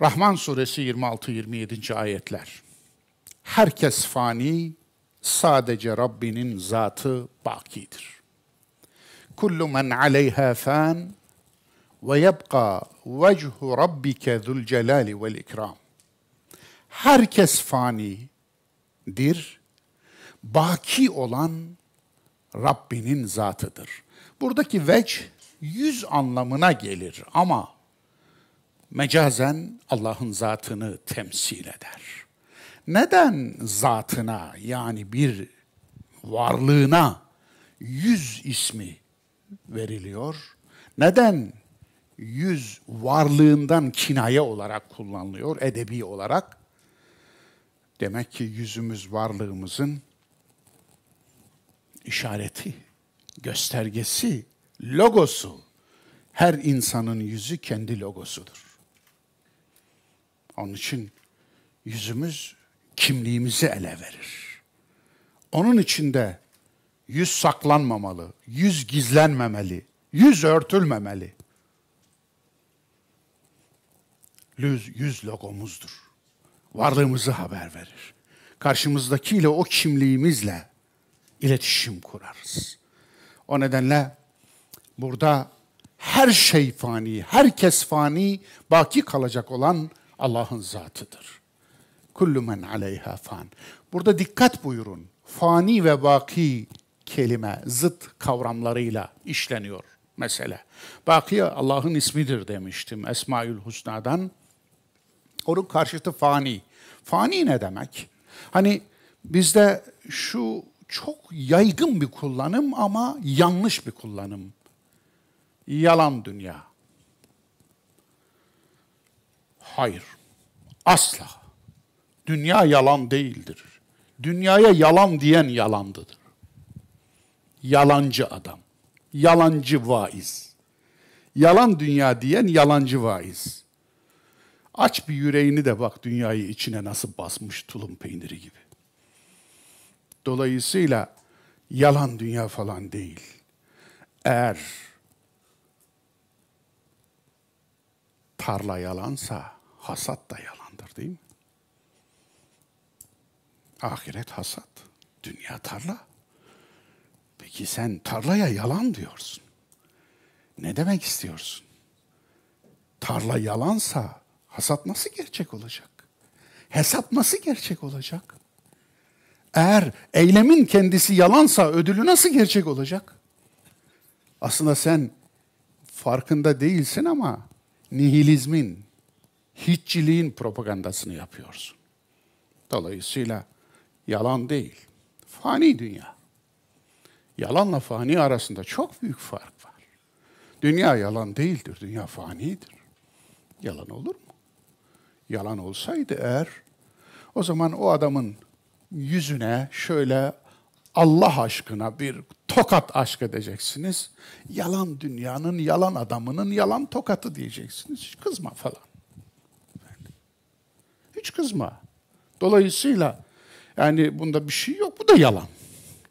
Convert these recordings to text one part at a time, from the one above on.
Rahman suresi 26-27. ayetler. Herkes fani, sadece Rabbinin zatı bakidir. Kullu men aleyha fan ve yebqa vechu rabbike zul celali vel ikram. Herkes fanidir, baki olan Rabbinin zatıdır. Buradaki veç yüz anlamına gelir ama mecazen Allah'ın zatını temsil eder. Neden zatına yani bir varlığına yüz ismi veriliyor? Neden yüz varlığından kinaye olarak kullanılıyor, edebi olarak? Demek ki yüzümüz varlığımızın işareti, göstergesi, logosu. Her insanın yüzü kendi logosudur. Onun için yüzümüz kimliğimizi ele verir. Onun içinde yüz saklanmamalı, yüz gizlenmemeli, yüz örtülmemeli. Lüz yüz logomuzdur. Varlığımızı haber verir. Karşımızdakiyle o kimliğimizle iletişim kurarız. O nedenle burada her şey fani, herkes fani, baki kalacak olan Allah'ın zatıdır. Kullu men aleyha fan. Burada dikkat buyurun. Fani ve baki kelime zıt kavramlarıyla işleniyor mesele. Baki Allah'ın ismidir demiştim Esmaül Husna'dan. Onun karşıtı fani. Fani ne demek? Hani bizde şu çok yaygın bir kullanım ama yanlış bir kullanım. Yalan dünya. Hayır. Asla. Dünya yalan değildir. Dünyaya yalan diyen yalandıdır. Yalancı adam. Yalancı vaiz. Yalan dünya diyen yalancı vaiz. Aç bir yüreğini de bak dünyayı içine nasıl basmış tulum peyniri gibi. Dolayısıyla yalan dünya falan değil. Eğer tarla yalansa, Hasat da yalandır değil mi? Ahiret hasat. Dünya tarla. Peki sen tarlaya yalan diyorsun. Ne demek istiyorsun? Tarla yalansa hasat nasıl gerçek olacak? Hesap nasıl gerçek olacak? Eğer eylemin kendisi yalansa ödülü nasıl gerçek olacak? Aslında sen farkında değilsin ama nihilizmin, hiççiliğin propagandasını yapıyorsun. Dolayısıyla yalan değil, fani dünya. Yalanla fani arasında çok büyük fark var. Dünya yalan değildir, dünya fanidir. Yalan olur mu? Yalan olsaydı eğer, o zaman o adamın yüzüne şöyle Allah aşkına bir tokat aşk edeceksiniz. Yalan dünyanın, yalan adamının yalan tokatı diyeceksiniz. Hiç kızma falan. Hiç kızma. Dolayısıyla yani bunda bir şey yok. Bu da yalan.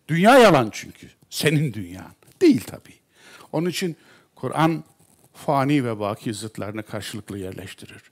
Dünya yalan çünkü. Senin dünyan. Değil tabii. Onun için Kur'an fani ve baki zıtlarını karşılıklı yerleştirir.